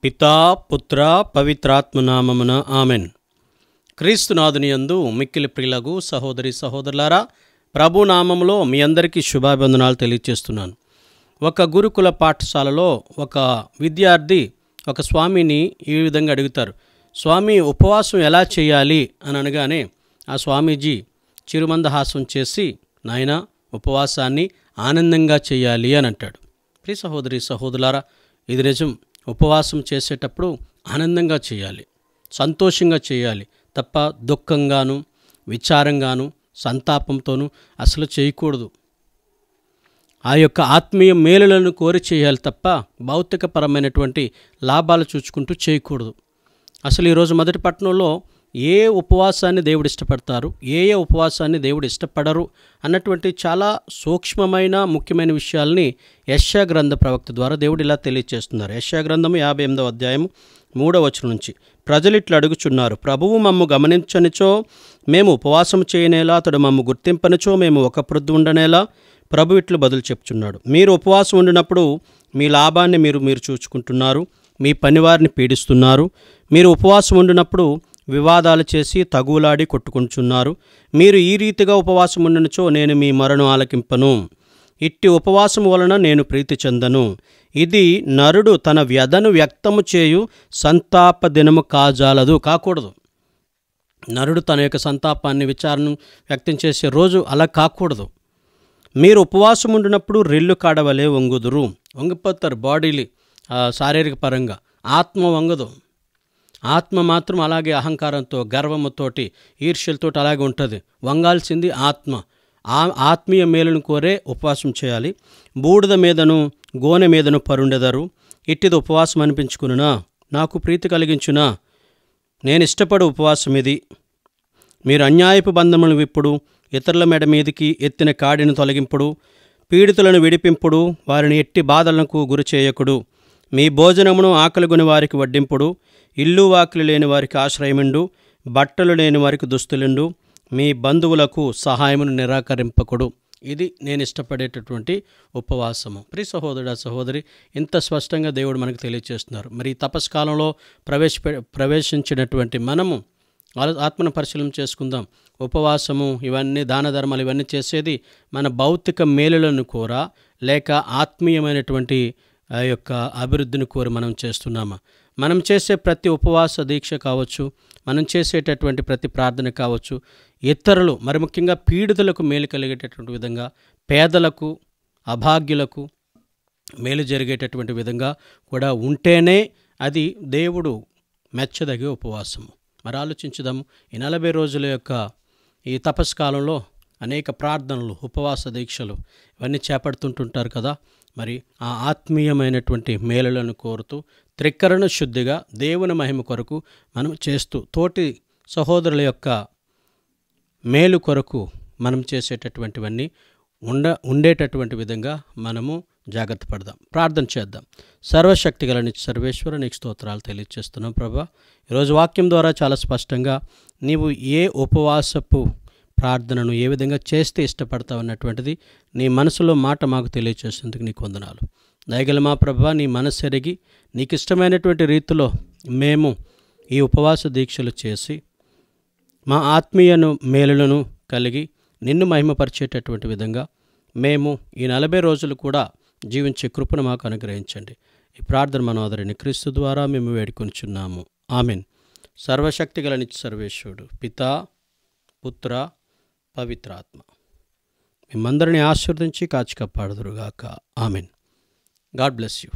પિતા પુત્ર પવિત્રાત્મનામમના આમેન క్రీస్తునాథునియందు మిక్కిలి ప్రిలగు సహోదరి సహోదరులారా ప్రభునామంలో మీ అందరికీ శుభాభివందనాలు తెలియజేస్తున్నాను ఒక గురుకుల పాఠశాలలో ఒక విద్యార్థి ఒక స్వామిని ఈ విధంగా అడుగుతారు స్వామి ఉపవాసం ఎలా చేయాలి అని అనగానే ఆ స్వామీజీ చిరుమందహాసం చేసి నాయన ఉపవాసాన్ని ఆనందంగా చేయాలి అని అంటాడు ప్రి సహోదరి సహోదరులారా ఇది నిజం ఉపవాసం చేసేటప్పుడు ఆనందంగా చేయాలి సంతోషంగా చేయాలి తప్ప దుఃఖంగాను విచారంగాను సంతాపంతోనూ అసలు చేయకూడదు ఆ యొక్క ఆత్మీయ మేలులను కోరి చేయాలి తప్ప భౌతికపరమైనటువంటి లాభాలు చూచుకుంటూ చేయకూడదు అసలు ఈరోజు మొదటి పట్టణంలో ఏ ఉపవాసాన్ని దేవుడు ఇష్టపడతారు ఏ ఏ ఉపవాసాన్ని దేవుడు ఇష్టపడరు అన్నటువంటి చాలా సూక్ష్మమైన ముఖ్యమైన విషయాల్ని యశ్యా గ్రంథ ప్రవక్త ద్వారా దేవుడు ఇలా తెలియజేస్తున్నారు యశ్యా గ్రంథము యాభై ఎనిమిదవ అధ్యాయం మూడవ వచనం నుంచి ప్రజలిట్లు అడుగుచున్నారు ప్రభువు మమ్ము గమనించనిచో మేము ఉపవాసం చేయనేలా అతడు మమ్ము గుర్తింపనిచో మేము ఒక ప్రొద్దు ఉండనేలా ప్రభు ఇట్లు బదులు చెప్తున్నాడు మీరు ఉపవాసం ఉండినప్పుడు మీ లాభాన్ని మీరు మీరు చూచుకుంటున్నారు మీ పనివారిని పీడిస్తున్నారు మీరు ఉపవాసం ఉండినప్పుడు వివాదాలు చేసి తగులాడి కొట్టుకుంటున్నారు మీరు ఈ రీతిగా ఉపవాసం ఉండనిచో నేను మీ మరణం ఆలకింపను ఇట్టి ఉపవాసం వలన నేను ప్రీతి చెందను ఇది నరుడు తన వ్యధను వ్యక్తము చేయు సంతాప దినము కాజాలదు కాకూడదు నరుడు తన యొక్క సంతాపాన్ని విచారణ వ్యక్తం చేసే రోజు అలా కాకూడదు మీరు ఉపవాసం ఉండినప్పుడు రెల్లు కాడవలే వంగుదురు వంగిపోతారు బాడీలు శారీరక పరంగా ఆత్మ వంగదు ఆత్మ మాత్రం అలాగే అహంకారంతో గర్వముతోటి ఈర్ష్యలతోటి అలాగే ఉంటుంది వంగాల్సింది ఆత్మ ఆత్మీయ మేలును కోరే ఉపవాసం చేయాలి బూడిద మీదను గోనె మీదను పరుండెదరు ఇట్టిది ఉపవాసం అనిపించుకునునా నాకు ప్రీతి కలిగించునా నేను ఇష్టపడే ఉపవాసం ఇది మీరు అన్యాయపు బంధములను విప్పుడు ఇతరుల మెడ మీదికి ఎత్తిన కాడిని తొలగింపుడు పీడితులను విడిపింపుడు వారిని ఎట్టి బాధలకు గురి చేయకుడు మీ భోజనమును ఆకలిగొని వారికి వడ్డింపుడు ఇల్లు వాకిలు లేని వారికి ఆశ్రయమిండు బట్టలు లేని వారికి దుస్తులుండు మీ బంధువులకు సహాయమును నిరాకరింపకుడు ఇది నేను ఇష్టపడేటటువంటి ఉపవాసము ప్రి సహోదరుడ సహోదరి ఇంత స్పష్టంగా దేవుడు మనకు తెలియజేస్తున్నారు మరి తపస్సు కాలంలో ప్రవేశ ప్రవేశించినటువంటి మనము ఆత్మను పరిశీలన చేసుకుందాం ఉపవాసము ఇవన్నీ దాన ధర్మాలు ఇవన్నీ చేసేది మన భౌతిక మేలులను కోరా లేక ఆత్మీయమైనటువంటి ఆ యొక్క అభివృద్ధిని కోరి మనం చేస్తున్నామా మనం చేసే ప్రతి ఉపవాస దీక్ష కావచ్చు మనం చేసేటటువంటి ప్రతి ప్రార్థన కావచ్చు ఇతరులు మరి ముఖ్యంగా పీడితులకు మేలు కలిగేటటువంటి విధంగా పేదలకు అభాగ్యులకు మేలు జరిగేటటువంటి విధంగా కూడా ఉంటేనే అది దేవుడు మెచ్చదగే ఉపవాసము మరి ఆలోచించుదాము ఈ నలభై రోజుల యొక్క ఈ తపస్కాలంలో అనేక ప్రార్థనలు ఉపవాస దీక్షలు ఇవన్నీ చేపడుతుంటుంటారు కదా మరి ఆ ఆత్మీయమైనటువంటి మేలులను కోరుతూ త్రికరణ శుద్ధిగా దేవుని మహిమ కొరకు మనం చేస్తూ తోటి సహోదరుల యొక్క మేలు కొరకు మనం చేసేటటువంటివన్నీ ఉండ ఉండేటటువంటి విధంగా మనము జాగ్రత్త పడదాం ప్రార్థన చేద్దాం సర్వశక్తి గల సర్వేశ్వర నీకు స్తోత్రాలు తెలియజేస్తున్నాం ప్రభా ఈరోజు వాక్యం ద్వారా చాలా స్పష్టంగా నీవు ఏ ఉపవాసపు ప్రార్థనను ఏ విధంగా చేస్తే ఇష్టపడతావు అన్నటువంటిది నీ మనసులో మాట మాకు తెలియచేసేందుకు నీకు వందనాలు దయగల మా ప్రభ నీ మనసు ఎరిగి నీకు ఇష్టమైనటువంటి రీతిలో మేము ఈ ఉపవాస దీక్షలు చేసి మా ఆత్మీయను మేలులను కలిగి నిన్ను మహిమపరిచేటటువంటి విధంగా మేము ఈ నలభై రోజులు కూడా జీవించే కృపను మాకు అనుగ్రహించండి ఈ ప్రార్థన మనోదరిని క్రీస్తు ద్వారా మేము వేడుకొంచున్నాము ఆమెన్ సర్వశక్తి గల సర్వేశ్వరుడు పిత పుత్ర పవిత్ర ఆత్మ మిమ్మందరినీ ఆశీర్వదించి కాచి కాపాడుదురుగాక ఆమెన్ గాడ్ బ్లెస్ యూ